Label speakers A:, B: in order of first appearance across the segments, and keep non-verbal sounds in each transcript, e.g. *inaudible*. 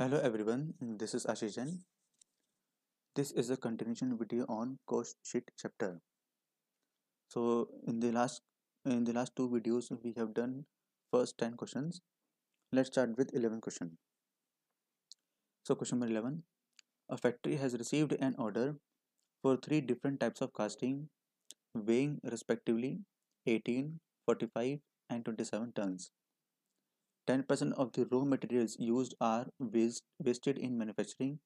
A: Hello everyone, this is Ashish Jain. This is a continuation video on course sheet chapter. So in the last in the last two videos we have done first 10 questions. Let's start with 11 question. So question number 11. A factory has received an order for three different types of casting weighing respectively 18, 45 and 27 tons. Ten percent of the raw materials used are wasted in manufacturing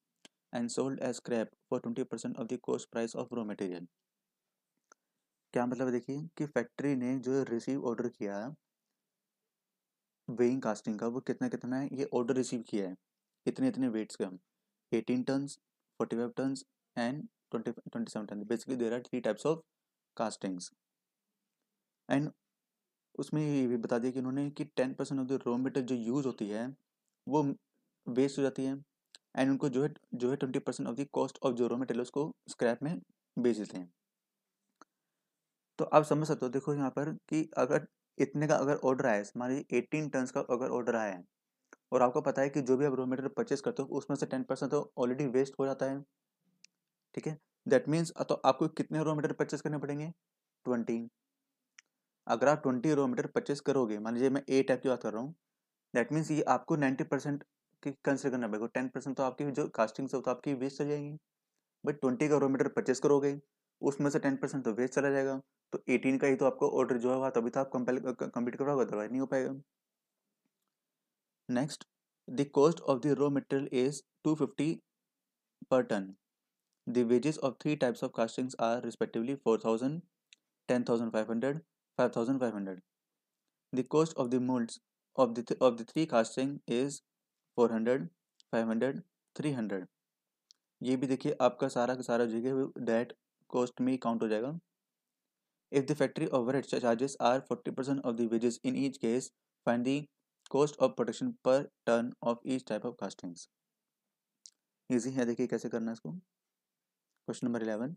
A: and sold as scrap for twenty percent of the cost price of raw material क्या मतलब देखिए कि factory ने जो receive order किया weighing casting का वो कितना कितना है ये ऑर्डर रिसीव किया है इतने इतने वेट्स का eighteen tons forty five tons and twenty twenty seven ton basically there are three types of castings and उसमें ये भी बता दिया कि उन्होंने कि ten percent of the raw material जो यूज़ होती है वो वेस्ट हो जाती है एंड उनको जो है जो है twenty percent of the cost of जो रॉ मटेरियल उसको स्क्रैप में बेच देते हैं तो आप समझ सकते हो देखो यहाँ पर कि अगर इतने का अगर ऑर्डर आया मान लीजिए एटीन टन का अगर ऑर्डर आया है और आपको पता है कि जो भी आप रॉ मटेरियल परचेस करते हो उसमें से टेन परसेंट तो ऑलरेडी वेस्ट हो जाता है ठीक है दैट मीन्स तो आपको कितने रॉ मटेरियल परचेस करने पड़ेंगे ट्वेंटी अगर आप ट्वेंटी रो मीटर परचेस करोगे मान लीजिए मैं ए टाइप की बात कर रहा हूँ दैट मीन्स ये आपको नाइन्टी परसेंट कंसिडर करना पड़ेगा टेन परसेंट तो आपकी जो कास्टिंग से तो आपकी वेस्ट चल जाएगी बट ट्वेंटी का रो मीटर परचेस करोगे उसमें से टेन परसेंट तो वेस्ट चला जाएगा तो एटीन का ही तो आपको ऑर्डर जो होगा तभी तो आप कंप्लीट कर पाओगे अदरवाइज नहीं हो पाएगा next the cost of the raw material is two fifty per ton the wages of three types of castings are respectively four thousand ten thousand five hundred 5500 the cost of the molds of the th of the three casting is 400 500 300 ये भी देखिए आपका सारा का सारा जो है date cost में काउंट हो जाएगा if the factory overhead charges are forty percent of the wages in each case find the cost of production per ton of each type of castings easy है देखिए कैसे करना है इसको question number eleven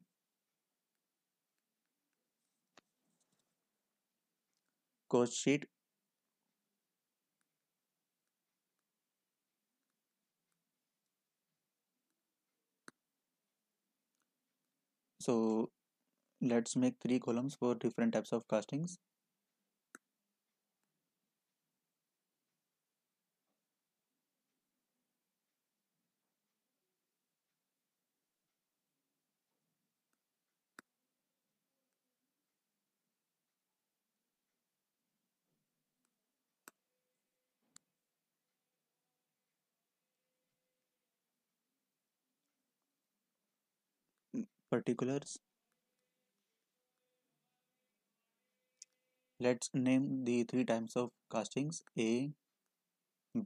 A: course sheet so let's make three columns for different types of castings particulars. Let's name the three types of castings A,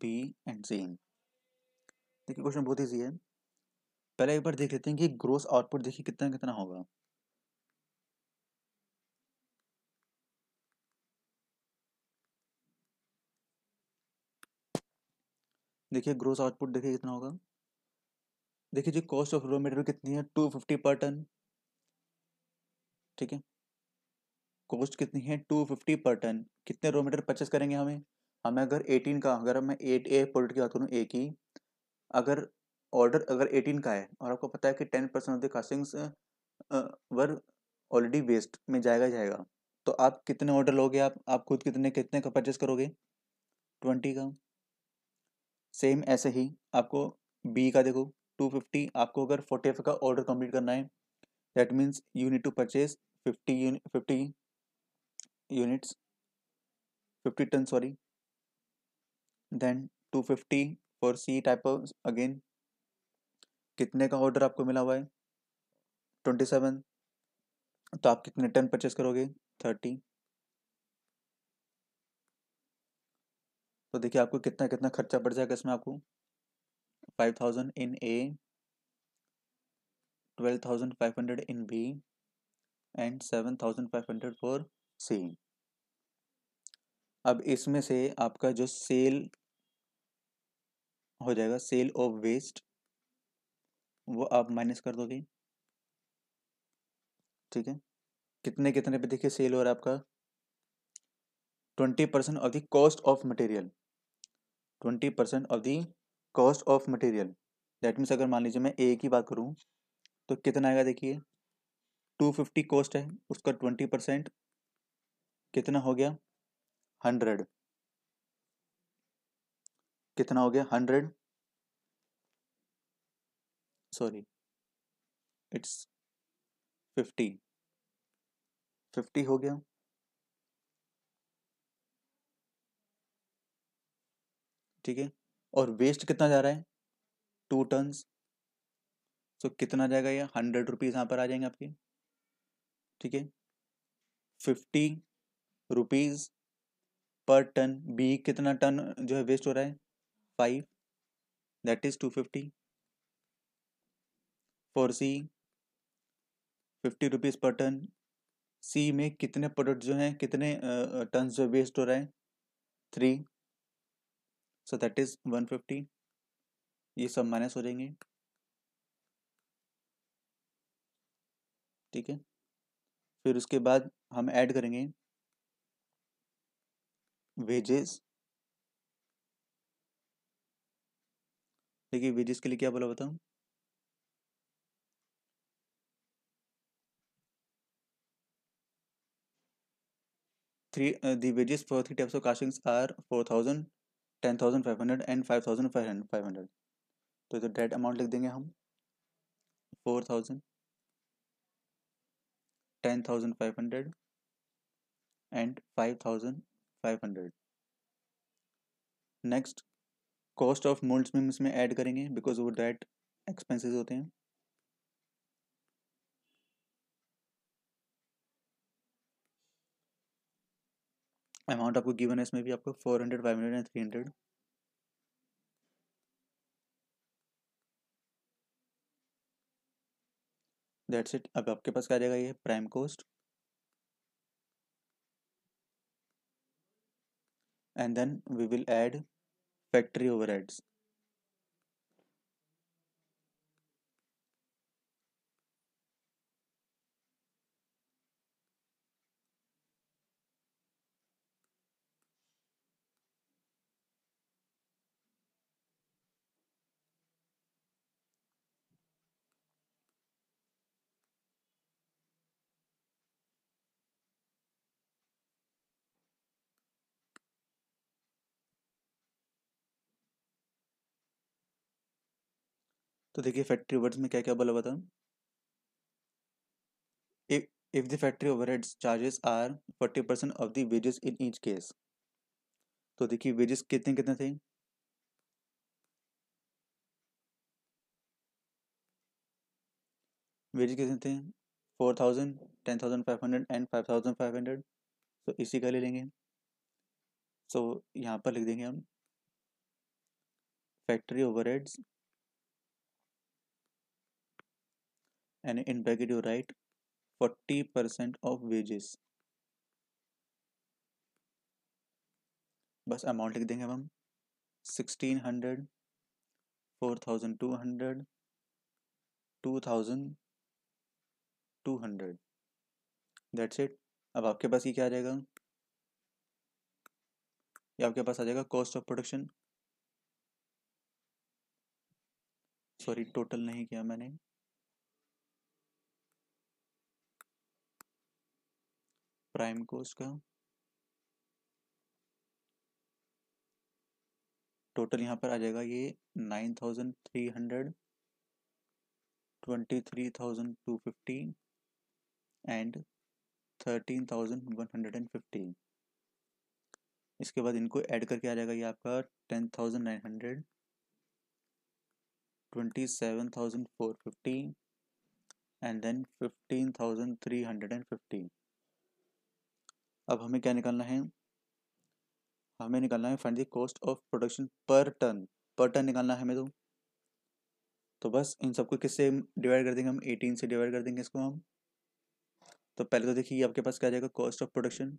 A: B and C. देखिए question बहुत easy है पहले एक बार देख लेते हैं कि ग्रोस आउटपुट देखिए कितना कितना होगा देखिए ग्रोस आउटपुट देखिए कितना होगा देखिए जी कॉस्ट ऑफ रॉ मटेरियल कितनी है टू फिफ्टी पर टन ठीक है कॉस्ट कितनी है टू फिफ्टी पर टन कितने रॉ मटेरियल परचेस करेंगे हमें हमें अगर एटीन का अगर मैं एट ए प्रोडक्ट की बात करूँ ए की अगर ऑर्डर अगर एटीन का है और आपको पता है कि ten percent of the castings were already waste में जाएगा जाएगा तो आप कितने ऑर्डर लोगे आप आप खुद कितने कितने का परचेस करोगे ट्वेंटी का सेम ऐसे ही आपको बी का देखो 250 आपको अगर 45 का ऑर्डर कंप्लीट करना है that means you need to purchase fifty 50 units 50 ton sorry then 250 for C type of again कितने का ऑर्डर आपको मिला हुआ है 27 तो आप कितने टन परचेज करोगे 30 तो देखिए आपको कितना कितना खर्चा पड़ जाएगा इसमें आपको 5000 in A, 12500 in B and 7500 for C. अब इसमें से आपका जो सेल हो जाएगा सेल ऑफ वेस्ट वो आप माइनस कर दोगे ठीक है कितने कितने पे देखिए सेल हो रहा है आपका twenty percent of the cost of material twenty percent of the cost of material that means अगर मान लीजिए मैं ए की बात करूँ तो कितना आएगा देखिए टू फिफ्टी कॉस्ट है उसका ट्वेंटी परसेंट कितना हो गया हंड्रेड कितना हो गया hundred sorry it's fifty fifty हो गया ठीक है और वेस्ट कितना जा रहा है टू टन्स सो कितना जाएगा ये हंड्रेड रुपीज़ यहाँ पर आ जाएंगे आपके ठीक है fifty rupees per ton B कितना टन जो है वेस्ट हो रहा है five that is two fifty for C fifty rupees per ton C में कितने प्रोडक्ट जो हैं कितने टन जो वेस्ट हो रहा है थ्री सो दैट इज 150 ये सब माइनस हो जाएंगे ठीक है फिर उसके बाद हम ऐड करेंगे वेजेस देखिए वेजेस के लिए क्या बोला बताऊं three the wages for three types of castings are four thousand ten thousand five hundred and five thousand five hundred five hundred तो इधर डेट अमाउंट लिख देंगे हम four thousand ten thousand five hundred and five thousand five hundred next cost of molds में इसमें add करेंगे because वो date expenses होते हैं अमाउंट आपको गिवन है इसमें भी आपको four hundred five hundred and three hundred that's it अब आपके पास क्या जाएगा ये prime cost and then we will add factory overheads तो देखिए फैक्ट्री ओवरहेड्स में क्या क्या बोला बताऊँ if the factory overheads charges are forty percent of the wages in each case तो देखिए वेजेस कितने कितने थे वेजेस कितने थे four thousand ten thousand five hundred and five thousand five hundred तो इसी का ले लेंगे सो so, यहाँ पर लिख देंगे हम factory overheads and in bracket you write 40% of wages बस अमाउंट लिख देंगे अब हम sixteen hundred four thousand two hundred two thousand two hundred that's it अब आपके पास ये क्या आ जाएगा ये आपके पास आ जाएगा cost of production sorry total नहीं किया मैंने प्राइम को उसका टोटल यहाँ पर आ जाएगा ये nine thousand three hundred twenty three thousand two fifty and thirteen thousand one hundred and fifty इसके बाद इनको ऐड करके आ जाएगा ये आपका ten thousand nine hundred twenty seven thousand four fifty and then fifteen thousand three hundred and fifty अब हमें क्या निकालना है हमें निकालना है find the cost of production per ton per ton निकालना है हमें तो तो बस इन सबको किससे डिवाइड कर देंगे हम एटीन से डिवाइड कर देंगे इसको हम तो पहले तो देखिए आपके पास क्या जाएगा cost of production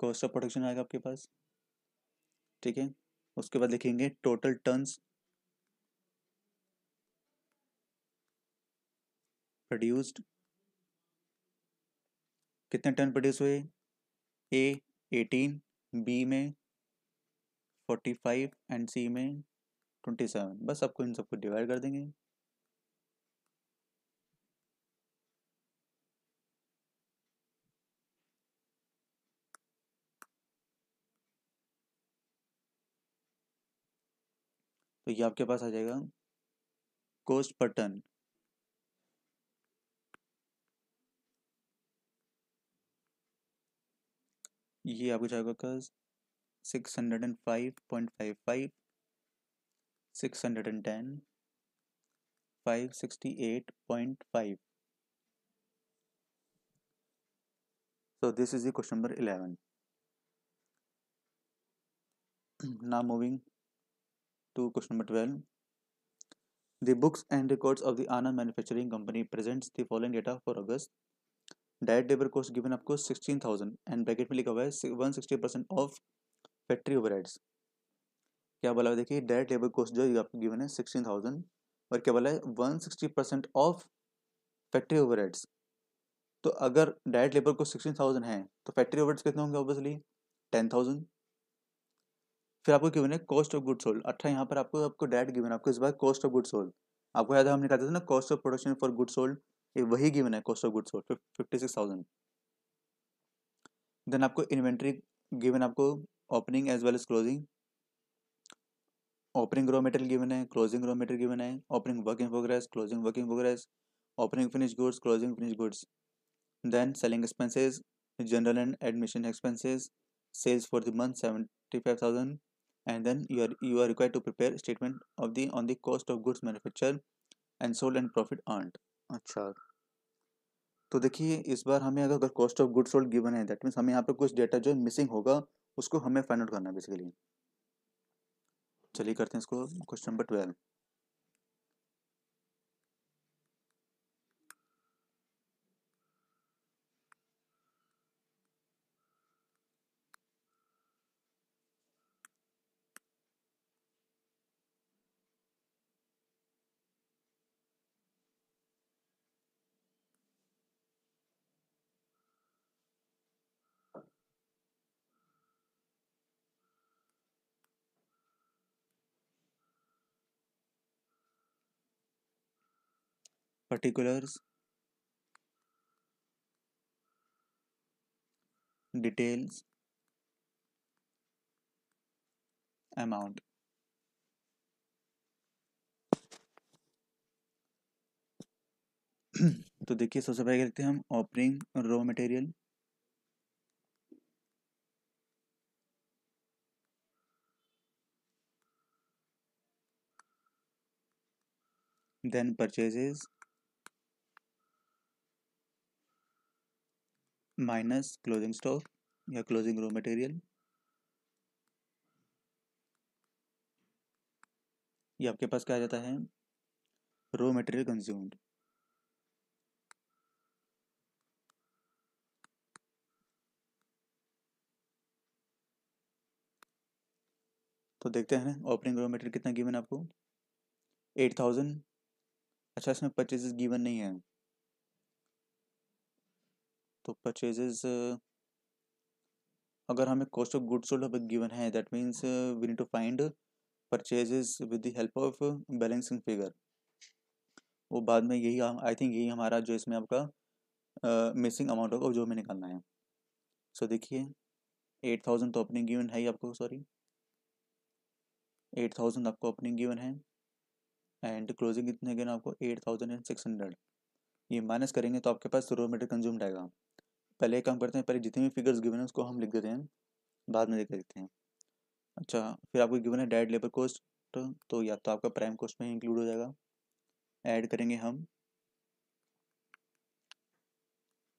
A: cost of production आएगा आपके पास ठीक है उसके बाद लिखेंगे टोटल टन्स प्रोड्यूस्ड कितने टन प्रोड्यूस हुए ए एटीन बी में फोर्टी फाइव एंड सी में ट्वेंटी सेवन बस आपको इन सबको डिवाइड कर देंगे तो ये आपके पास आ जाएगा कोस्ट पर टन ये आपको चाहिए होगा so this is the question number 11 *clears throat* now moving to question number 12 the books and records of the anand manufacturing company presents the following data for august direct labour cost given आपको sixteen thousand and bracket में लिखा हुआ है one sixty percent of factory overheads क्या बोला देखिए direct labour cost जो है आपको गिवन है सिक्सटीन थाउजेंड और क्या बोला है one sixty percent of factory overheads तो अगर direct labour cost sixteen thousand है तो फैक्ट्री ओवर हेड्स कितने होंगे ऑब्वियसली टेन थाउजेंड फिर आपको गिवन है कॉस्ट ऑफ गुड सोल्ड अच्छा यहाँ पर आपको आपको डायरेक्ट गिवन आपको इस बार कॉस्ट ऑफ गुड सोल्ड आपको याद है हमने कहा था ना cost of production for good sold ये वही गिवन है cost of goods sold fifty six thousand then आपको इन्वेंट्री गिवन आपको opening as well as closing opening raw material given है क्लोजिंग रॉ मेटेरियल गिवन है opening work in progress closing work in progress opening finish goods closing finish goods then selling expenses admission and sales for the month seventy five thousand and then you are you are required to prepare statement of the on the cost of goods manufactured and sold and profit earned अच्छा। तो देखिए इस बार हमें अगर अगर cost of goods sold given है that means हमें यहाँ पे कुछ डेटा जो मिसिंग होगा उसको हमें फाइंड आउट करना है बेसिकली। चलिए करते हैं इसको question number twelve particulars details amount *clears throat* तो देखिए सबसे पहले लिखते हैं हम opening raw material then purchases minus closing stock या क्लोजिंग रो मटेरियल ये आपके पास क्या आ जाता है रो मटेरियल कंज्यूम्ड तो देखते हैं ओपनिंग रॉ मटेरियल कितना गिवन आपको एट थाउजेंड अच्छा इसमें पच्चीस गिवन नहीं है तो परचेजेस अगर हमें cost of goods sold given है that means we need to find purchases with the help of balancing figure वो बाद में यही आई थिंक यही हमारा जो इसमें आपका मिसिंग अमाउंट होगा जो हमें निकालना है सो so, देखिए एट थाउजेंड तो ओपनिंग गिवन है ही आपको सॉरी एट थाउजेंड आपको ओपनिंग गिवन है एंड क्लोजिंग कितने गिवन आपको eight thousand and six hundred ये माइनस करेंगे तो आपके पास रो मीटर कंज्यूम्ड आएगा पहले एक काम करते हैं पहले जितने भी फिगर्स गिवन है उसको हम लिख देते हैं बाद में देख देखते हैं अच्छा फिर आपको गिवन है डायरेक्ट लेबर कॉस्ट तो या तो आपका प्राइम कॉस्ट में इंक्लूड हो जाएगा ऐड करेंगे हम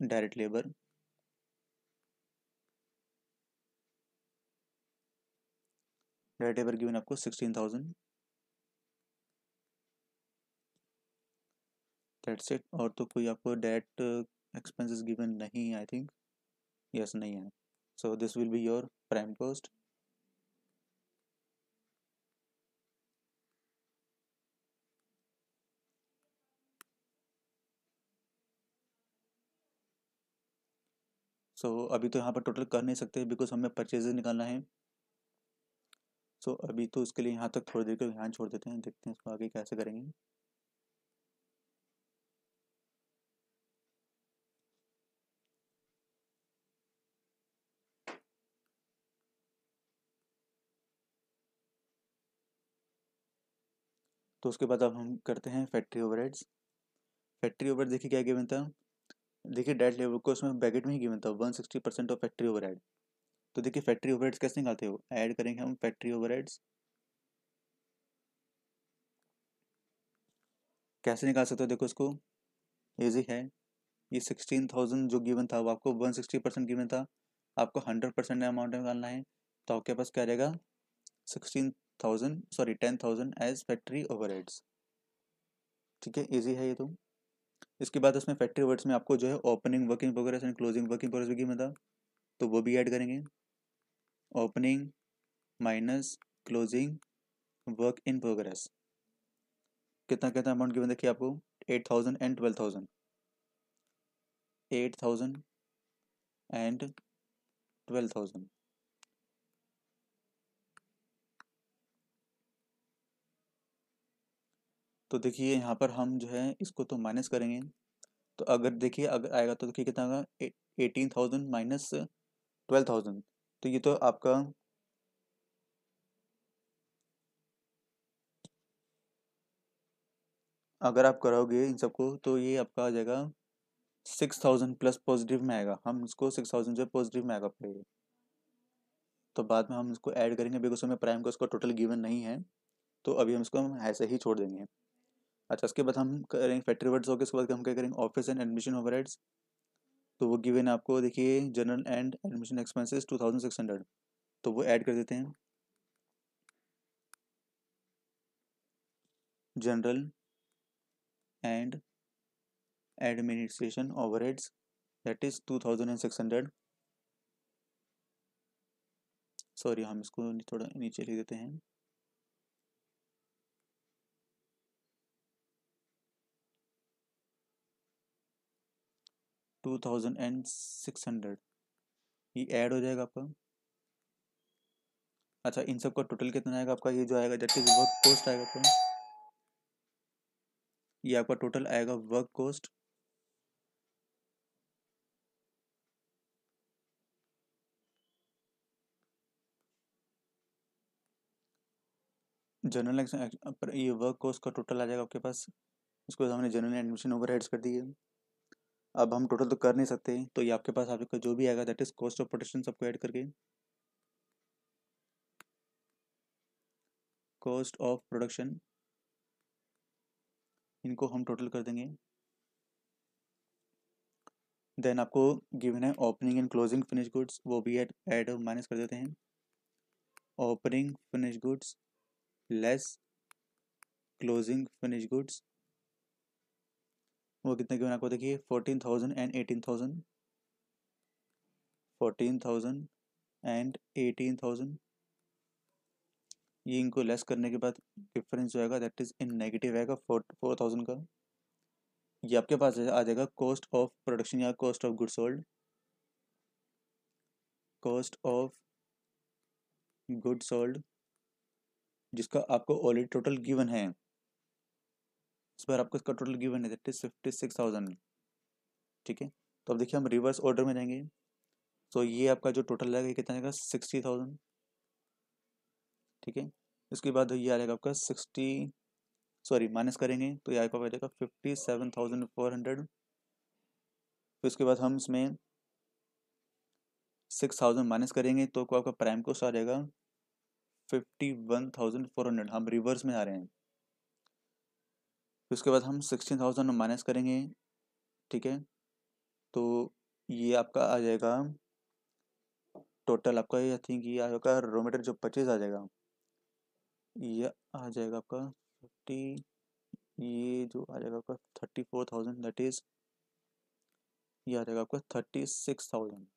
A: direct labour direct labour given आपको सिक्सटीन थाउजेंड सेट और तो कोई आपको direct expenses given nahi i think yes nahi hai so this will be your prime cost so so, अभी तो यहाँ पर टोटल कर नहीं सकते बिकॉज हमें परचेजेस निकालना है सो so, अभी तो उसके लिए यहाँ तक थोड़ी देर के ध्यान छोड़ देते हैं देखते हैं इसको आगे कैसे करेंगे तो उसके बाद अब हम करते हैं फैक्ट्री ओवरहेड्स फैक्ट्री ओवर देखिए क्या गिवन था देखिए डेट लेवल को उसमें बैकेट में ही गिवन था one sixty percent of factory overhead तो देखिए फैक्ट्री ओवरहेड्स कैसे निकालते हो ऐड करेंगे हम फैक्ट्री ओवरहेड्स कैसे निकाल सकते हो देखो इसको ईजी है ये सिक्सटीन थाउजेंड जो गिवन था वो आपको वन सिक्सटी परसेंट गिवन था आपको हंड्रेड परसेंट अमाउंट निकालना है तो आपके पास क्या रहेगा sixteen thousand sorry ten thousand as factory overheads ठीक है इजी है ये तो इसके बाद उसमें फैक्ट्री ओवरहेड्स में आपको जो है opening working progress and closing working progress भी गिवन तो वो भी ऐड करेंगे opening minus closing work in progress कितना कितना अमाउंट गिवन देखिए आपको eight thousand and twelve thousand eight thousand and twelve thousand तो देखिए यहाँ पर हम जो है इसको तो माइनस करेंगे तो अगर देखिए अगर आएगा तो देखिए कितना eighteen thousand minus twelve thousand तो ये तो आपका अगर आप करोगे इन सबको तो ये आपका आ जाएगा सिक्स थाउजेंड प्लस पॉजिटिव में आएगा हम इसको सिक्स थाउजेंड जो है पॉजिटिव में आएगा पड़ेगा तो बाद में हम इसको ऐड करेंगे बिकॉज हमें प्राइम का उसका टोटल गिवन नहीं है तो अभी हम इसको हम ऐसे ही छोड़ देंगे अच्छा उसके बाद हम करेंगे फैक्ट्री वर्ड्स होकर उसके बाद हम क्या करेंगे ऑफिस एंड एडमिशन ओवर तो वो गिवेन आपको देखिए general and admission expenses two thousand six hundred तो वो ऐड कर देते हैं general and administration over that is two thousand and six hundred sorry हम इसको थोड़ा नीचे लिख देते हैं two thousand and six hundred ये ऐड हो जाएगा आपका अच्छा इन सब का टोटल कितना आएगा आपका ये जो आएगा जबकि वर्क कॉस्ट आएगा आपका ये आपका टोटल आएगा वर्क कॉस्ट जनरल पर ये वर्क कॉस्ट का टोटल आ जाएगा आपके पास इसको तो हमने जनरल एडमिशन ओवर कर दिए अब हम टोटल तो कर नहीं सकते तो ये आपके पास आपका जो भी आएगा that is cost of production सबको ऐड करके कॉस्ट ऑफ प्रोडक्शन इनको हम टोटल कर देंगे देन आपको गिवन है opening and closing finish goods वो भी एड एड माइनस कर देते हैं opening finish goods less closing finish goods वो कितने गिवन आपको देखिए fourteen thousand and eighteen thousand fourteen thousand and eighteen thousand ये इनको लेस करने के बाद डिफरेंस जो आएगा दैट इज इन नेगेटिव आएगा फोर फोर थाउजेंड का ये आपके पास आ जाएगा कॉस्ट ऑफ प्रोडक्शन या cost of good sold cost of good sold जिसका आपको ऑलरेडी टोटल गिवन है इस बार आपको इसका टोटल गिवन है that is fifty six thousand ठीक है तो अब देखिए हम रिवर्स ऑर्डर में जाएंगे तो ये आपका जो टोटल रहेगा ये कितना आएगा सिक्सटी थाउजेंड ठीक है इसके बाद ये आ जाएगा आपका सिक्सटी सॉरी माइनस करेंगे तो ये आपका fifty seven thousand four hundred फिर उसके बाद हम इसमें सिक्स थाउजेंड माइनस करेंगे तो आपका प्राइम कोस्ट आ जाएगा fifty one thousand four hundred हम रिवर्स में आ रहे हैं उसके बाद हम सिक्सटीन थाउजेंड माइनस करेंगे ठीक है तो ये आपका आ जाएगा टोटल आपका ये आई थिंक ये आपका रोमीटर जो पच्चीस आ जाएगा ये आ जाएगा आपका फिफ्टी ये जो आ जाएगा आपका thirty four thousand that is ये आ जाएगा आपका थर्टी सिक्स थाउजेंड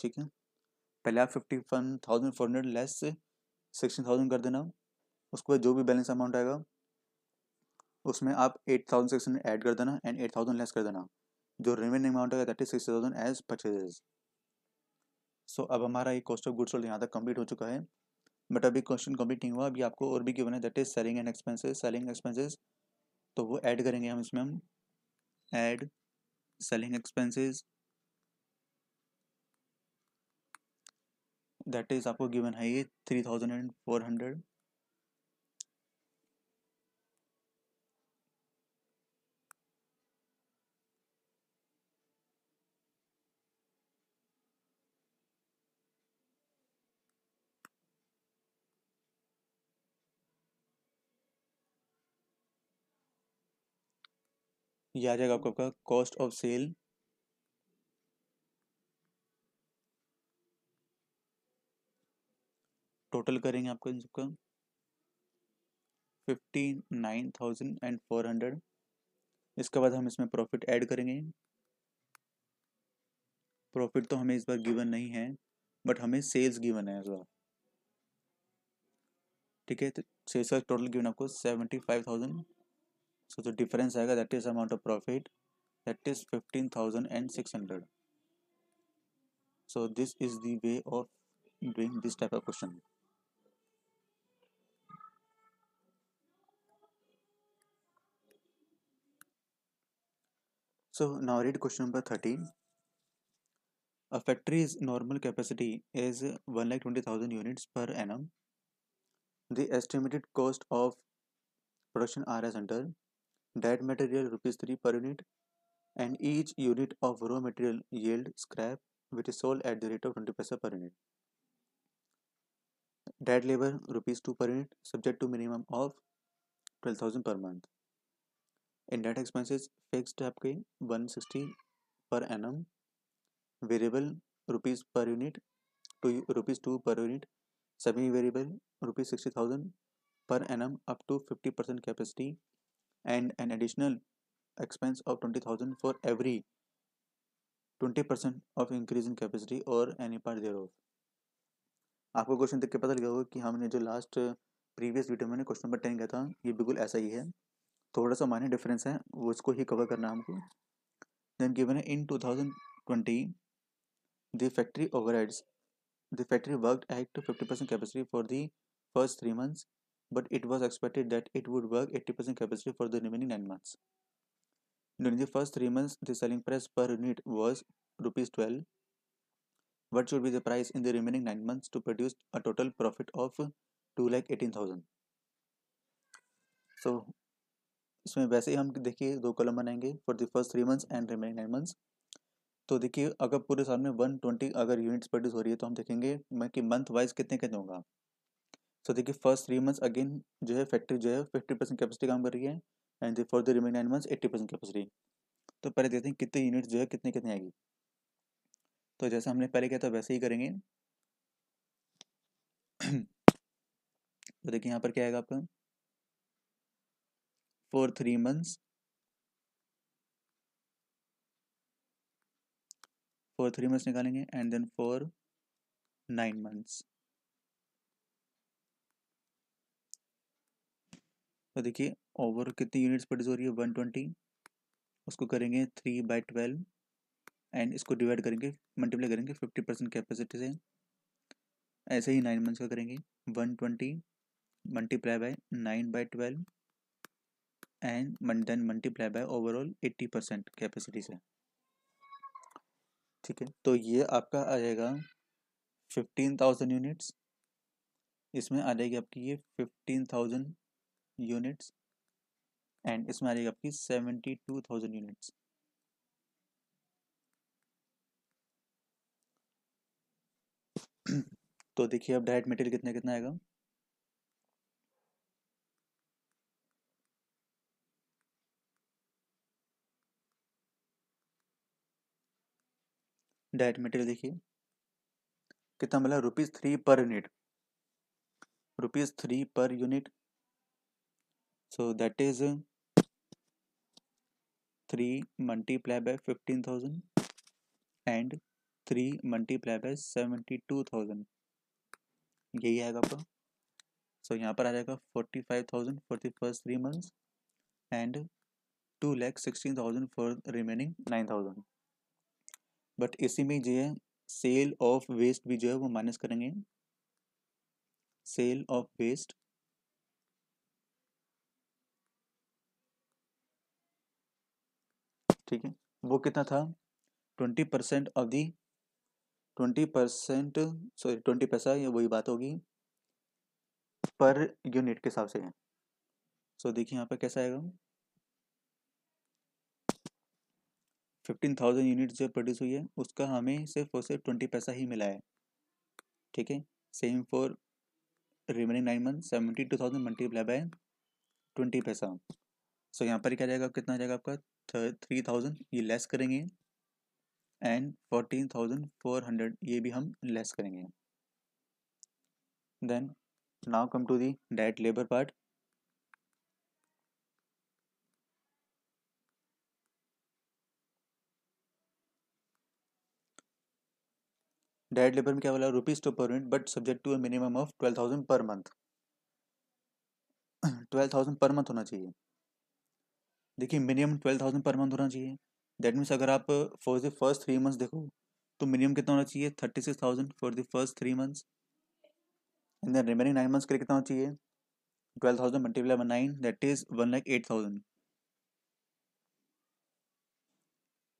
A: ठीक है पहले आप fifty one thousand four hundred less से सिक्सटीन थाउजेंड कर देना उसके बाद जो भी बैलेंस अमाउंट आएगा उसमें आप eight thousand six hundred add कर देना एंड एट थाउजेंड लेस कर देना जो रिमेनिंग अमाउंट होगा that is six thousand as purchases so अब हमारा ये कॉस्ट ऑफ गुड्स सोल्ड यहाँ तक कम्प्लीट हो चुका है बट अभी क्वेश्चन कम्प्लीट नहीं हुआ अभी आपको और भी गिवन है that is selling and expenses selling expenses तो वो ऐड करेंगे हम इसमें हम add selling expenses that is आपको गिवन है ये three thousand and four hundred ये आ जाएगा आपका आपका कॉस्ट ऑफ सेल टोटल करेंगे आपका इन सबका fifty nine thousand and four hundred इसके बाद हम इसमें प्रॉफिट ऐड करेंगे प्रॉफिट तो हमें इस बार गिवन नहीं है बट हमें सेल्स गिवन है इस बार ठीक है तो सेल्स का टोटल गिवन आपको seventy five thousand so the difference आएगा that is amount of profit that is 15,600 so this is the way of doing this type of question so now read question number 13 a factory's normal capacity is 1,20,000 units per annum. The estimated cost of production are under date material rupees three per unit and each unit of raw material yield scrap wit is sold at the rate of twenty पैसा per unit dead labour rupees two per unit subject to minimum of twelve thousand per month in date expenses fixed आपके one sixty पर N M variable rupees per unit rupees two per unit semi variable rupees sixty thousand पर N M up to fifty percent capacity and an additional expense of 20000 for every 20% of increase in capacity or any part thereof आपको question देख के पता लगेगा कि हमने जो last previous video में क्वेश्चन नंबर टेन किया था ये बिल्कुल ऐसा ही है थोड़ा सा माइनर डिफरेंस है वो इसको ही कवर करना है हमको देन गिवन है in thousand twenty factory over the factory work at 50% capacity for the first three months but it was expected that it would work 80% capacity for the remaining 9 months. During the first 3 months, the selling price per unit was rupees 12. What should be the price in the remaining 9 months to produce a total profit of 2,18,000? So so, इसमें वैसे ही हम देखिए दो column बनाएंगे for the first three months and remaining nine months तो देखिए अगर पूरे साल में वन ट्वेंटी अगर यूनिट्स प्रोड्यूस हो रही है तो हम देखेंगे मैं कि मंथ वाइज कितने कितने होगा सो देखिए फर्स्ट थ्री मंथ्स अगेन जो है फैक्ट्री जो है फिफ्टी परसेंट कैपेसिटी काम कर रही है and for the remaining nine months eighty percent capacity तो पहले देखते हैं कितने यूनिट जो है कितने कितने आएगी तो जैसा हमने पहले किया था वैसे ही करेंगे तो देखिए यहाँ पर क्या आएगा आपका for three months for three months निकालेंगे and then for nine months तो देखिए ओवर कितनी यूनिट्स प्रोड्यूस हो रही है वन ट्वेंटी उसको करेंगे थ्री बाई ट्वेल्व एंड इसको डिवाइड करेंगे मल्टीप्लाई करेंगे फिफ्टी परसेंट कैपेसिटी से ऐसे ही नाइन मंथ्स का करेंगे one twenty multiply by nine by twelve and then multiply by overall eighty percent capacity से ठीक है तो ये आपका आ जाएगा फिफ्टीन थाउजेंड यूनिट्स इसमें आ जाएगी आपकी ये फिफ्टीन थाउजेंड यूनिट्स एंड इसमें आ जाएगी आपकी सेवेंटी टू थाउजेंड यूनिट्स तो देखिए अब डायरेक्ट मटेरियल कितना कितना आएगा डायरेक्ट मटेरियल देखिए कितना मिला rupees three per unit rupees three per unit so that is 3 uh, multiplied by 15000 and three multiply by seventy two thousand यही आएगा आपका सो so, यहाँ पर आ जाएगा forty five thousand for the first three months and two lakh sixteen thousand for remaining nine thousand but इसी में जो है सेल ऑफ वेस्ट भी जो है वो माइनस करेंगे सेल ऑफ वेस्ट ठीक है वो कितना था twenty percent of the twenty percent sorry twenty पैसा ये वही बात होगी पर यूनिट के हिसाब से है सो so, देखिए यहाँ पर कैसा आएगा फिफ्टीन थाउजेंड यूनिट जो प्रोड्यूस हुई है उसका हमें सिर्फ और सिर्फ ट्वेंटी पैसा ही मिला है ठीक है same for remaining nine month seventy two thousand multiply by twenty पैसा सो so, यहाँ पर क्या जाएगा कितना जाएगा आपका थ्री थाउजेंड ये लेस करेंगे and fourteen thousand four hundred ये भी हम लेस करेंगे then now come to the direct labour part direct labour में क्या बोला rupees two per minute but subject to minimum of twelve thousand per month twelve thousand per month होना चाहिए देखिए minimum twelve thousand per month होना चाहिए that means अगर आप for the first three months देखो तो मिनिमम कितना होना चाहिए thirty six thousand for the first three months and then remaining nine months के लिए कितना होना चाहिए twelve thousand multiply by nine that is one lakh eight thousand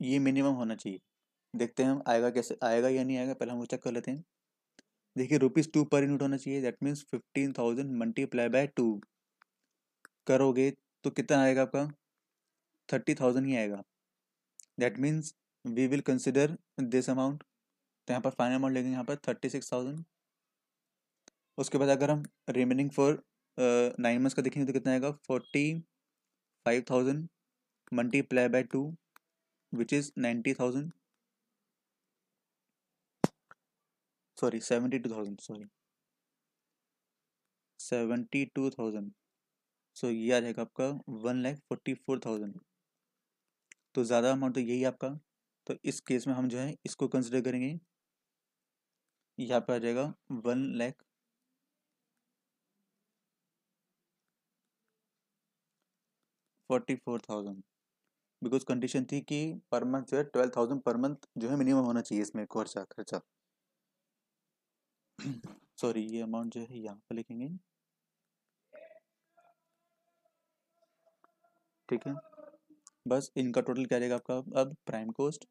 A: ये मिनिमम होना चाहिए देखते हैं हम आएगा कैसे आएगा या नहीं आएगा पहले हम वो चेक कर लेते हैं देखिए रुपीज़ टू पर यूनिट होना चाहिए that means fifteen thousand multiply by two करोगे तो कितना आएगा आपका थर्टी थाउजेंड ही आएगा that means we will consider this amount तो यहाँ पर फाइनल अमाउंट लेंगे यहाँ पर थर्टी सिक्स थाउजेंड उसके बाद अगर हम रिमेनिंग फॉर नाइन मंथ्स का देखेंगे तो कितना आएगा forty five thousand multiply by two which is ninety thousand sorry seventy two thousand sorry seventy two thousand so ये आ जाएगा आपका one lakh forty four thousand तो ज़्यादा अमाउंट तो यही आपका तो इस केस में हम जो है इसको कंसिडर करेंगे यहाँ पर आ जाएगा one lakh forty four thousand because condition थी कि पर मंथ जो है ट्वेल्व थाउजेंड पर मंथ जो है मिनिमम होना चाहिए इसमें खर्चा खर्चा सॉरी *clears throat* ये अमाउंट जो है यहाँ पर लिखेंगे ठीक है बस इनका टोटल क्या रहेगा आपका अब प्राइम कोस्ट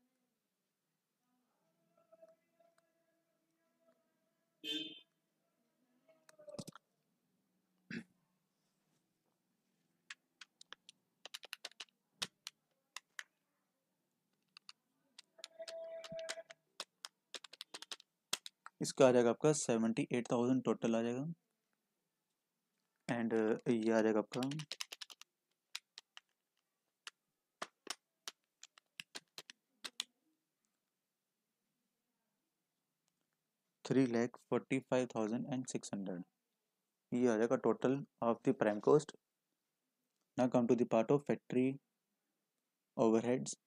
A: इसका आ जाएगा आपका सेवेंटी एट थाउजेंड टोटल आ जाएगा एंड ये आ जाएगा आपका three lakh forty five thousand and six hundred ये आ जाएगा total of the prime cost no come to the part of factory overheads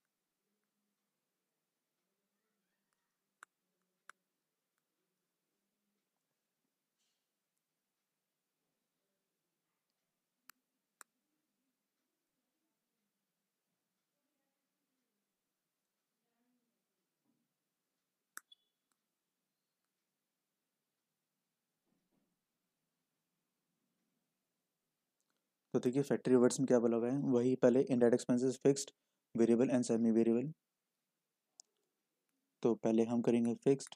A: तो देखिए फैक्ट्री वर्ड्स में क्या बोला गया है वही पहले indirect expenses fixed variable and semi variable तो पहले हम करेंगे fixed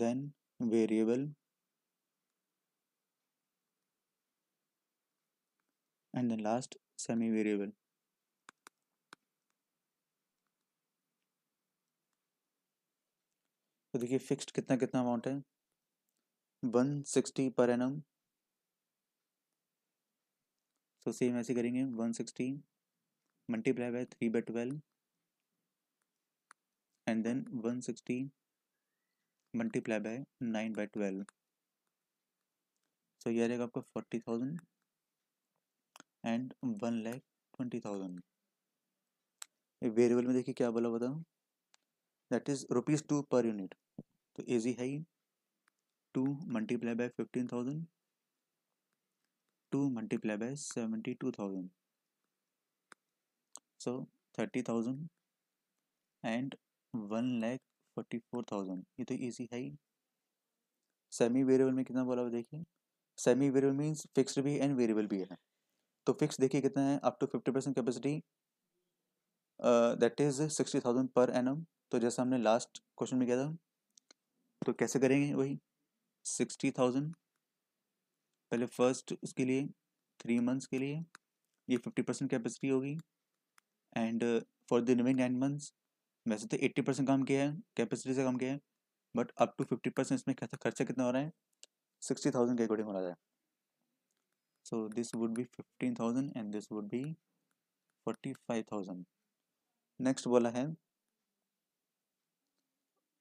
A: then variable and then last semi variable तो देखिए फिक्स्ड कितना कितना अमाउंट है one sixty per annum so तो सेम ऐसे करेंगे one sixteen multiply by three by twelve and then one sixteen multiply by nine by twelve so यह रहेगा आपका forty thousand and one lakh twenty thousand variable में देखिए क्या बोला बताओ that is rupees two per unit तो इजी है ही two multiply by fifteen thousand two two multiply by seventy thousand so thirty thousand and one lakh forty four thousand ये तो इजी है ही सेमी वेरिएबल में कितना बोला देखिए सेमी वेरिएबल मीन्स फिक्स्ड भी एंड वेरिएबल भी है तो फिक्स देखिए कितना है up to fifty percent capacity that is sixty thousand per annum तो जैसा हमने लास्ट क्वेश्चन में किया था तो कैसे करेंगे वही सिक्सटी थाउजेंड पहले फर्स्ट उसके लिए थ्री मंथ्स के लिए ये फिफ्टी परसेंट कैपेसिटी होगी and for the remain nine months वैसे तो एट्टी परसेंट काम किया है कैपेसिटी से काम किया है but up to fifty percent इसमें कैसा खर्चा कितना हो रहा है सिक्सटी थाउजेंड के अकॉर्डिंग हो रहा है so this would be fifteen thousand and this would be forty five thousand next बोला है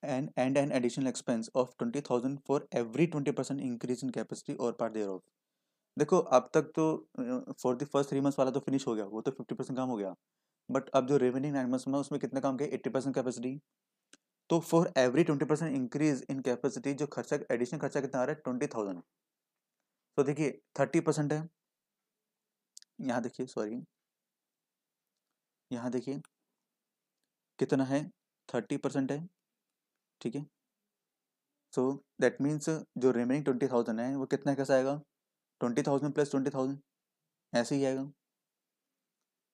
A: and, and an additional expense of for every twenty percent increase in capacity और पार्ट देयर ऑफ देखो अब तक तो for the first three months वाला तो finish हो गया वो तो फिफ्टी परसेंट काम हो गया बट अब जो रेवेन्यू नाइन मंथ्स में उसमें कितना काम किया एट्टी परसेंट कैपेसिटी तो for every twenty percent increase in capacity जो खर्चा एडिशनल खर्चा कितना आ रहा है ट्वेंटी थाउजेंड तो देखिए थर्टी परसेंट है यहाँ देखिए सॉरी यहाँ देखिए कितना है थर्टी परसेंट है ठीक है सो दैट मीन्स जो रिमेनिंग ट्वेंटी थाउजेंड है वो कितना कैसा आएगा twenty thousand plus twenty thousand ऐसे ही आएगा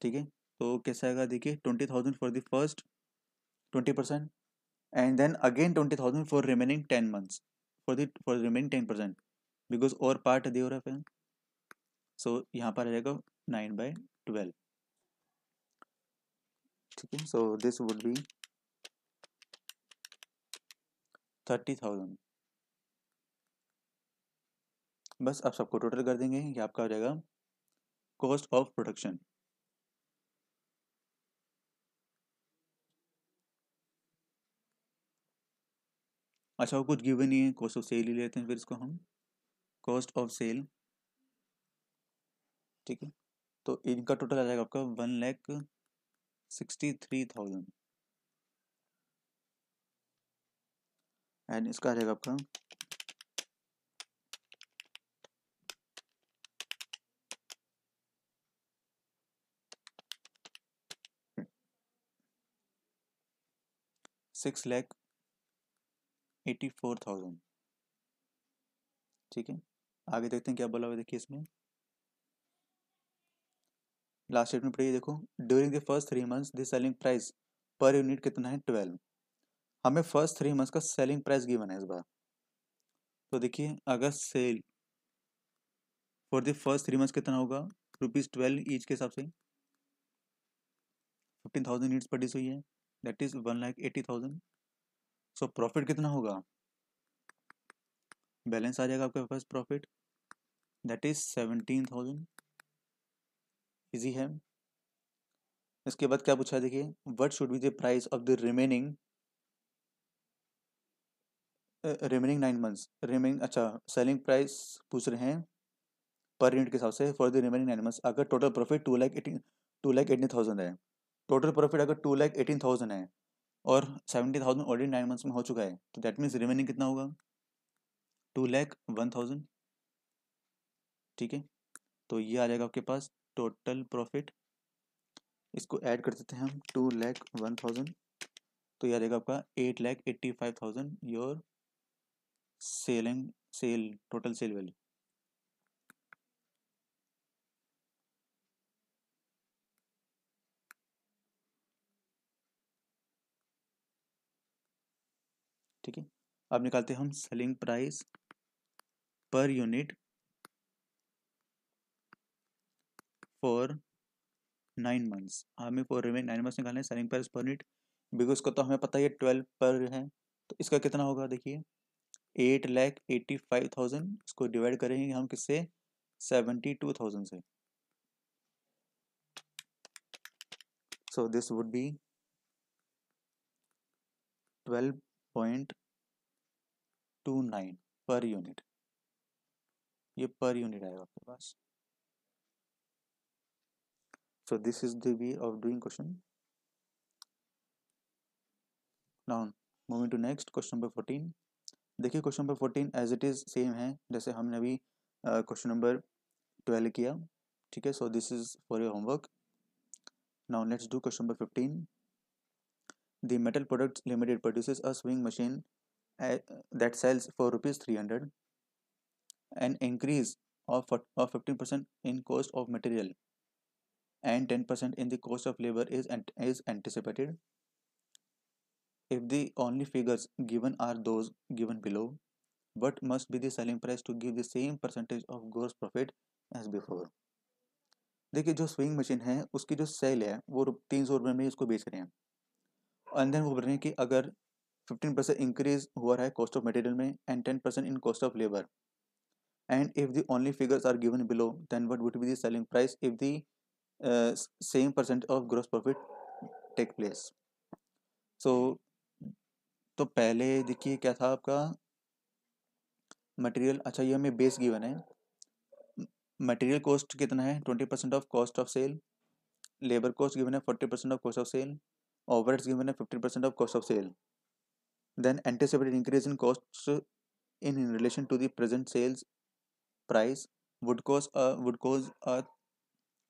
A: ठीक है तो कैसा आएगा देखिए twenty thousand for the first twenty percent and then again twenty thousand for remaining ten months for the for remaining ten percent because और पार्ट दे रहा है सो यहाँ पर रहेगा नाइन बाई ट्वेल्व ठीक है so this would be thirty thousand बस आप सबको टोटल कर देंगे ये आपका हो जाएगा कॉस्ट ऑफ प्रोडक्शन अच्छा वो कुछ गिवन नहीं है कॉस्ट ऑफ सेल ही लेते हैं फिर इसको हम कॉस्ट ऑफ सेल ठीक है तो इनका टोटल आ जाएगा आपका one lakh sixty three thousand and इसका आ जाएगा आपका six lakh eighty four thousand ठीक है आगे देखते हैं क्या बोला हुआ देखिए इसमें लास्ट डेट में पढ़िए देखो during the first three months the selling price per unit कितना है ट्वेल्व हमें फर्स्ट थ्री मंथ्स का सेलिंग प्राइस गिवन है इस बार तो देखिए अगर sale for the first three months कितना होगा रुपीज़ ट्वेल्व ईच के हिसाब से फिफ्टीन थाउजेंड यूनिट्स प्रोड्यूस हुई है that is one lakh eighty thousand so profit कितना होगा बैलेंस आ जाएगा आपके first profit that is seventeen thousand easy है इसके बाद क्या पूछा देखिए what should be the price of the remaining remaining nine months remaining अच्छा सेलिंग प्राइस पूछ रहे हैं पर यूनिट के हिसाब से for the remaining nine months अगर total profit two lakh eighteen two lakh eighteen thousand है टोटल प्रॉफिट अगर टू लाख एटीन थाउजेंड है और seventy thousand already nine months में हो चुका है तो दैट मीन्स रिमेनिंग कितना होगा टू लैख वन थाउजेंड ठीक है तो ये आ जाएगा आपके पास टोटल प्रॉफिट इसको ऐड कर देते हैं हम टू लैख वन थाउजेंड तो ये आ जाएगा आपका eight lakh eighty five thousand your selling sale sale total sale value ठीक है अब निकालते हैं हम selling price per unit for nine months हमें फॉर रिमेन नाइन मंथ्स निकालने selling price per unit because को तो हमें पता है ट्वेल्व पर है तो इसका कितना होगा देखिए eight lakh eighty five thousand इसको डिवाइड करेंगे हम किससे सेवेंटी टू थाउजेंड से so this would be twelve point two nine per unit ये पर यूनिट आएगा आपके पास so this is the way of doing question now moving to next question number fourteen देखिए question number fourteen as it is same है जैसे हमने अभी question number twelve किया ठीक है so this is for your homework now let's do question number fifteen the metal product limited produce a swing machine that sells for rupees three hundred and increase of fifteen percent in cost of material and ten percent in the cost of labour is anticipated If the only figures given are those given below, what must be the selling price to give the same percentage of gross profit as before? देखिए जो swing machine है उसकी जो cell है वो तीन सौ रुपये में उसको बेच रहे हैं एंड देन वो बोल रहे हैं कि अगर फिफ्टीन परसेंट इंक्रीज हुआ है कॉस्ट ऑफ मटेरियल में and ten percent in cost of labour and if the only figures are given below then what would be the selling price if the same percent of gross profit take place so तो पहले देखिए क्या था आपका material अच्छा ये हमें base given है मटेरियल कॉस्ट कितना है twenty percent of cost of sale labour cost given है forty percent of cost of sale over given है fifty percent of cost of sale then anticipated increase in cost in relation to the present sales price would cause a would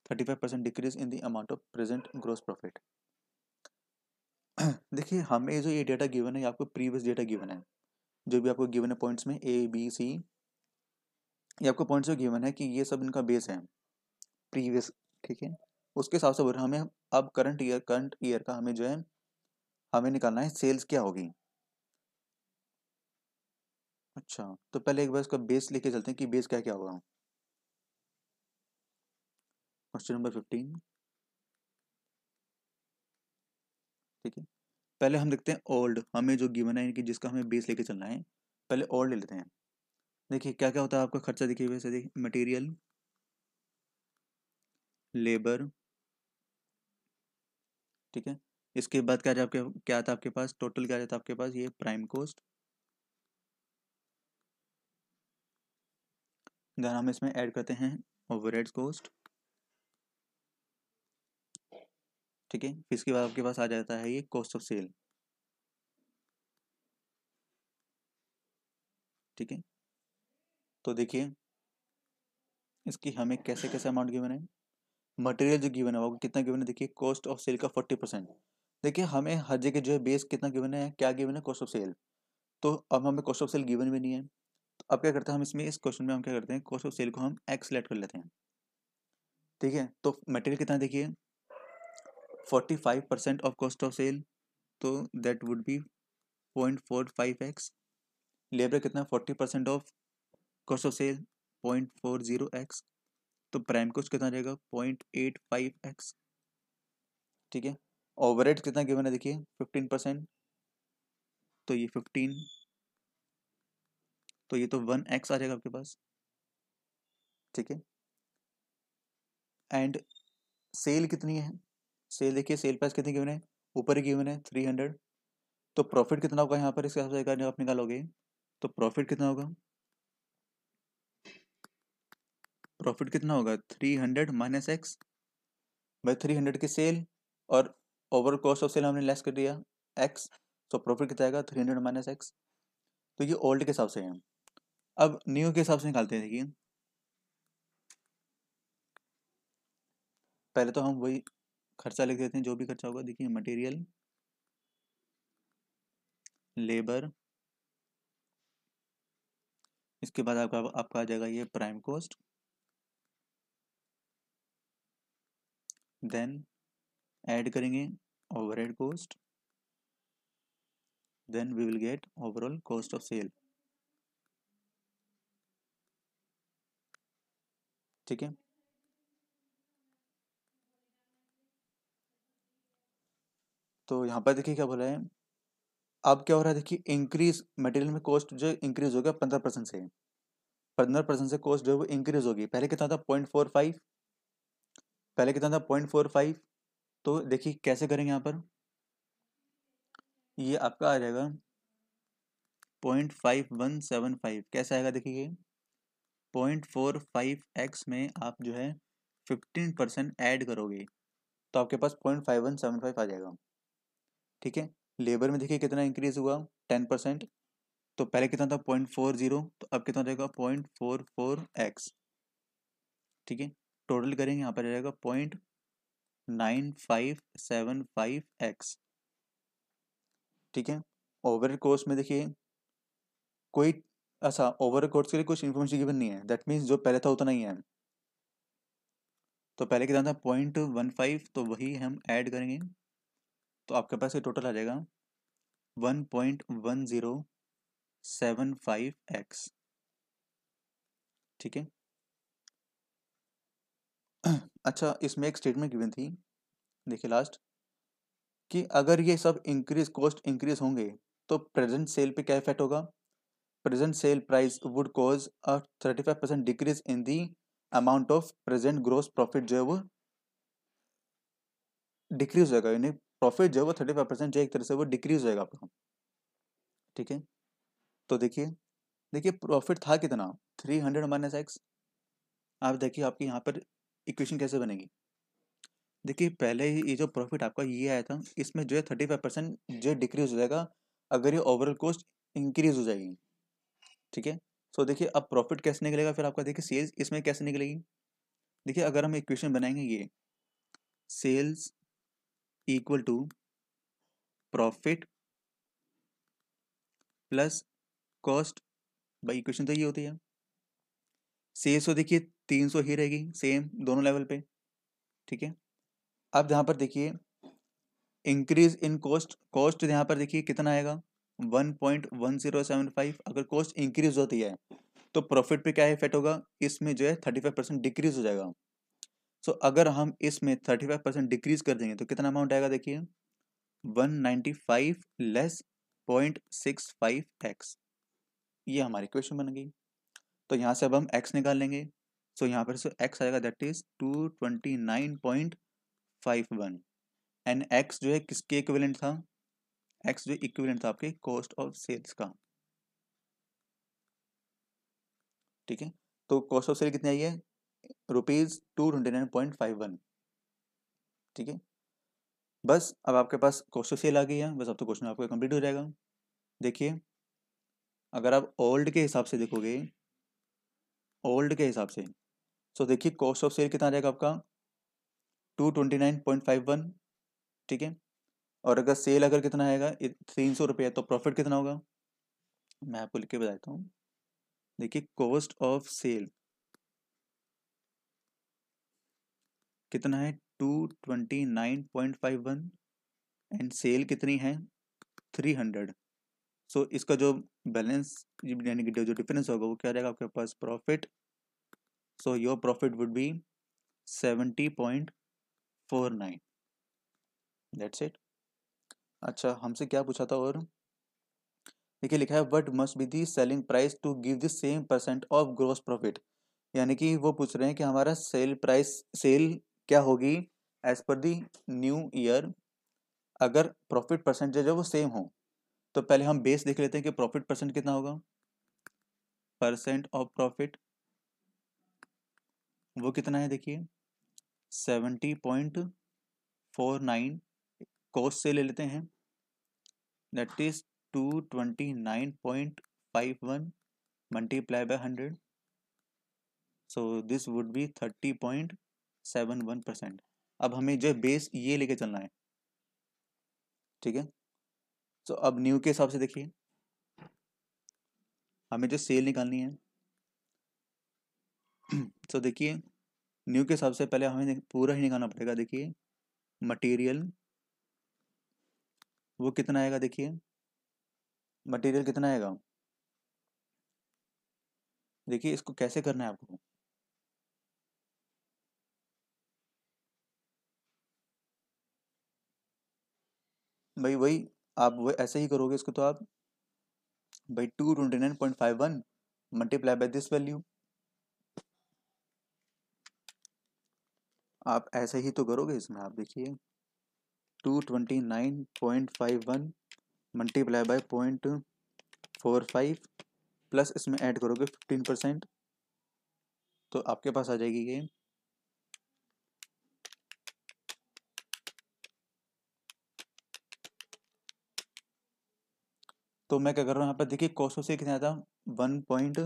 A: thirty five percent decrease in the amount of present gross profit *clears throat* देखिए हमें जो ये data given है आपको previous data given है जो भी आपको गिवन है पॉइंट्स में ए बी सी ये आपको पॉइंट्स जो गिवन है कि ये सब इनका बेस है प्रीवियस ठीक है उसके हिसाब से बोल रहे हैं हमें अब करंट ईयर करंट ईयर का हमें जो है हमें निकालना है सेल्स क्या होगी अच्छा तो पहले एक बार इसका बेस लेके चलते हैं कि बेस क्या क्या होगा क्वेश्चन नंबर फिफ्टीन ठीक है पहले हम देखते हैं ओल्ड हमें जो गिवन है इनकी जिसका हमें बेस लेके चलना है पहले ओल्ड ले लेते हैं देखिए क्या क्या होता है आपका खर्चा देखिए वैसे देखिए मटेरियल लेबर ठीक है इसके बाद क्या आपके क्या आता आपके पास टोटल क्या जाता आपके पास ये प्राइम कोस्ट अगर हम इसमें ऐड करते हैं ओवरहेड कोस्ट ठीक है फिर इसके बाद आपके पास आ जाता है ये कॉस्ट ऑफ सेल ठीक है तो देखिए इसकी हमें कैसे कैसे अमाउंट गिवन है मटेरियल जो गिवन है वो कितना गिवन है देखिए कॉस्ट ऑफ सेल का फोर्टी परसेंट देखिए हमें हर जगह जो है बेस कितना गिवन है क्या गिवन है कॉस्ट ऑफ सेल तो अब हमें कॉस्ट ऑफ सेल गिवन भी नहीं है तो अब क्या करते हैं हम इसमें इस क्वेश्चन में हम क्या करते हैं कॉस्ट ऑफ सेल को हम एक्स सेलेक्ट कर लेते हैं ठीक है तो मटेरियल कितना देखिए forty five percent of cost of sale तो that would be point four five x labour कितना forty percent of cost of sale point four zero x तो प्राइम कॉस्ट कितना रहेगा पॉइंट एट फाइव एक्स ठीक है over कितना given है देखिए फिफ्टीन परसेंट तो ये फिफ्टीन तो ये तो वन एक्स आ जाएगा आपके पास ठीक है एंड सेल कितनी है सेल देखिए सेल प्राइस कितनी गिवन है ऊपर ही गिवन है थ्री हंड्रेड तो प्रॉफिट कितना होगा यहाँ पर इसके हिसाब से अगर आप निकालोगे तो प्रॉफिट कितना होगा प्रॉफिट कितना होगा three hundred minus x by three hundred की सेल और ओवर कॉस्ट ऑफ सेल हमने लेस कर दिया एक्स तो प्रॉफिट कितना आएगा थ्री हंड्रेड माइनस एक्स तो ये ओल्ड के हिसाब से है अब न्यू के हिसाब से निकालते हैं देखिए पहले तो हम वही खर्चा लिख देते हैं जो भी खर्चा होगा देखिए मटेरियल लेबर इसके बाद आपका आपका आ जाएगा ये प्राइम कॉस्ट देन ऐड करेंगे overhead cost then we will get overall cost of sale ठीक है तो यहाँ पर देखिए क्या बोला है अब क्या हो रहा है देखिए इंक्रीज मटेरियल में कॉस्ट जो इंक्रीज हो गया पंद्रह परसेंट से पंद्रह परसेंट से कॉस्ट जो है वो इंक्रीज होगी पहले कितना था पॉइंट फोर फाइव पहले कितना था पॉइंट फोर फाइव तो देखिए कैसे करेंगे यहाँ पर ये आपका आ जाएगा point five one seven five कैसे आएगा देखिए ये पॉइंट फोर फाइव एक्स में आप जो है फिफ्टीन परसेंट ऐड करोगे तो आपके पास point five one seven five आ जाएगा ठीक है लेबर में देखिए कितना इंक्रीज हुआ टेन परसेंट तो पहले कितना था पॉइंट फोर जीरो तो अब कितना जाएगा पॉइंट फोर फोर एक्स ठीक है टोटल करेंगे यहाँ पर जाएगा point nine five seven five x ठीक है ओवर कोर्स में देखिए कोई ऐसा ओवर कोर्स के लिए कुछ इन्फॉर्मेशन गिवन नहीं है दैट मीन्स जो पहले था उतना ही है तो पहले कितना था पॉइंट वन फाइव तो वही हम ऐड करेंगे तो आपके पास ये टोटल आ जाएगा one point one zero seven five x ठीक है *clears throat* अच्छा इसमें एक स्टेटमेंट गिवन थी देखिए लास्ट कि अगर ये सब इंक्रीज कॉस्ट इंक्रीज होंगे तो प्रेजेंट सेल पे क्या इफेक्ट होगा present sale price would cause a thirty five percent decrease in the amount of present gross profit जो है वो डिक्रीज होगा यानी प्रॉफिट जो है वो थर्टी फाइव परसेंट जो एक तरह से वो डिक्रीज होएगा आपका ठीक है तो देखिए देखिए प्रॉफिट था कितना थ्री हंड्रेड माइनस एक्स आप देखिए आपकी यहाँ पर इक्वेशन कैसे बनेगी देखिए पहले ही ये जो प्रॉफिट आपका ये आया था इसमें जो है थर्टी फाइव परसेंट जो डिक्रीज हो जाएगा अगर ये ओवरऑल कॉस्ट इंक्रीज हो जाएगी ठीक है सो देखिए अब प्रॉफिट कैसे निकलेगा फिर आपका देखिए सेल्स इसमें कैसे निकलेगी देखिए अगर हम इक्वेशन बनाएंगे ये sales equal to profit plus cost by equation तो ये होती है सेल्स तो देखिए तीन सौ ही रहेगी सेम दोनों लेवल पे ठीक है अब यहाँ पर देखिए इंक्रीज इन कॉस्ट कॉस्ट यहाँ पर देखिए कितना आएगा one point one zero seven five अगर कॉस्ट इंक्रीज होती है तो प्रॉफिट पे क्या इफेक्ट होगा इसमें जो है थर्टी फाइव परसेंट डिक्रीज हो जाएगा सो so, अगर हम इसमें थर्टी फाइव परसेंट डिक्रीज कर देंगे तो कितना अमाउंट आएगा देखिए one ninety five less point six five x ये हमारी क्वेश्चन बन गई तो यहाँ से अब हम एक्स निकाल लेंगे सो so, यहाँ पर सो एक्स आएगा that is two twenty nine point five one and x जो है किसके इक्विवेलेंट था एक्स जो इक्विवेलेंट था आपके कॉस्ट ऑफ सेल्स का ठीक है तो कॉस्ट ऑफ सेल कितनी आई है rupees two twenty nine point five one ठीक है बस अब आपके पास कोस्ट सेल आ गई है बस अब तो क्वेश्चन आपका कंप्लीट हो जाएगा देखिए अगर आप ओल्ड के हिसाब से देखोगे ओल्ड के हिसाब से सो तो देखिए कॉस्ट ऑफ सेल कितना रहेगा आपका two twenty nine point five one ठीक है और अगर सेल अगर कितना आएगा तीन सौ रुपये तो प्रॉफिट कितना होगा मैं आपको लिख के बताता हूँ देखिए कॉस्ट ऑफ सेल कितना है two twenty nine point five one and sale कितनी है थ्री हंड्रेड सो इसका जो बैलेंस यानी कि जो डिफरेंस होगा वो क्या रहेगा आपके पास profit so your profit would be seventy point four nine that's it अच्छा हमसे क्या पूछा था और देखिए लिखा है what must be the selling price to give the same percent of gross profit यानी कि वो पूछ रहे हैं कि हमारा सेल प्राइस सेल क्या होगी as per the new year अगर प्रॉफिट परसेंटेज है वो सेम हो तो पहले हम बेस देख लेते हैं कि प्रॉफिट परसेंट कितना होगा परसेंट ऑफ प्रॉफिट वो कितना है देखिए seventy point four nine cost से ले लेते हैं that is two twenty nine point five one multiply by hundred so this would be thirty point seven one percent अब हमें जो है बेस ये लेके चलना है ठीक है तो अब न्यू के हिसाब से देखिए हमें जो सेल निकालनी है *clears throat* तो देखिए न्यू के हिसाब से पहले हमें पूरा ही निकालना पड़ेगा देखिए मटेरियल वो कितना आएगा देखिए मटेरियल कितना आएगा देखिए इसको कैसे करना है आपको भाई वही आप वही ऐसे ही करोगे इसको तो आप भाई two twenty nine point five one multiply by this value आप ऐसे ही तो करोगे इसमें आप देखिए two twenty nine point five one multiply by point four five plus इसमें ऐड करोगे फिफ्टीन परसेंट तो आपके पास आ जाएगी ये तो मैं क्या कर रहा हूँ यहाँ पर देखिए ऑफ से कितना आता one point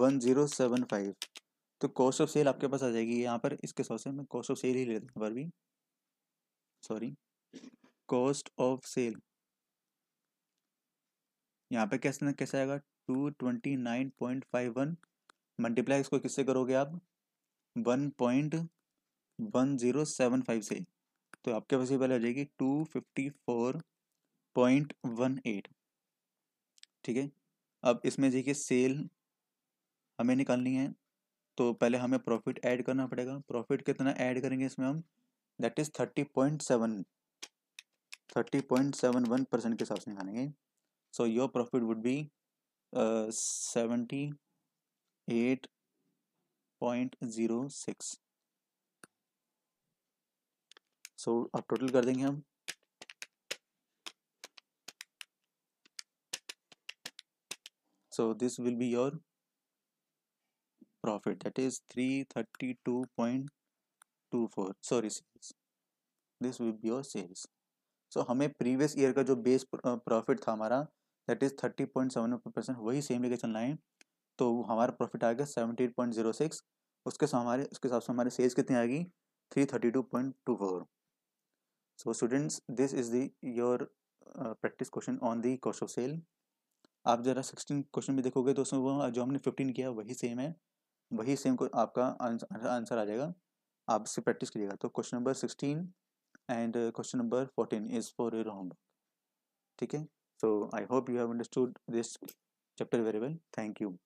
A: one zero seven five तो कॉस्ट ऑफ सेल आपके पास आ जाएगी यहाँ पर इसके हिसाब से मैं कॉस्ट ऑफ सेल ही ले लेता हूँ पर भी सॉरी कॉस्ट ऑफ सेल यहाँ पे कैसे कैसे आएगा two twenty nine point five one multiply इसको किससे करोगे आप one point one zero seven five से तो आपके पास ये वैल्यू आ जाएगी two fifty four point one eight ठीक है अब इसमें देखिए सेल हमें निकालनी है तो पहले हमें प्रॉफिट ऐड करना पड़ेगा प्रॉफिट कितना ऐड करेंगे इसमें हम that is thirty point seven thirty point seven one percent के हिसाब से निकालेंगे so your profit would be seventy eight point zero six so so, अब टोटल कर देंगे हम profit that is three thirty two point two four sorry sales this will be your sales so हमें previous year का जो base profit था हमारा that is thirty point seven percent वही सेम लेके चलना है तो हमारा प्रॉफिट आ गया सेवेंटी पॉइंट जीरो सिक्स उसके हमारे उसके हिसाब से हमारे सेल्स कितनी आएगी three thirty two point two four so students this is the your uh, practice question on the cost of sale आप जरा सिक्सटीन क्वेश्चन भी देखोगे तो उसमें वो जो हमने फिफ्टीन किया वही सेम है वही सेम को आपका आंसर आ जाएगा आप इससे प्रैक्टिस करिएगा तो question number sixteen and question number fourteen is for your homework ठीक है so I hope you have understood this chapter very well thank you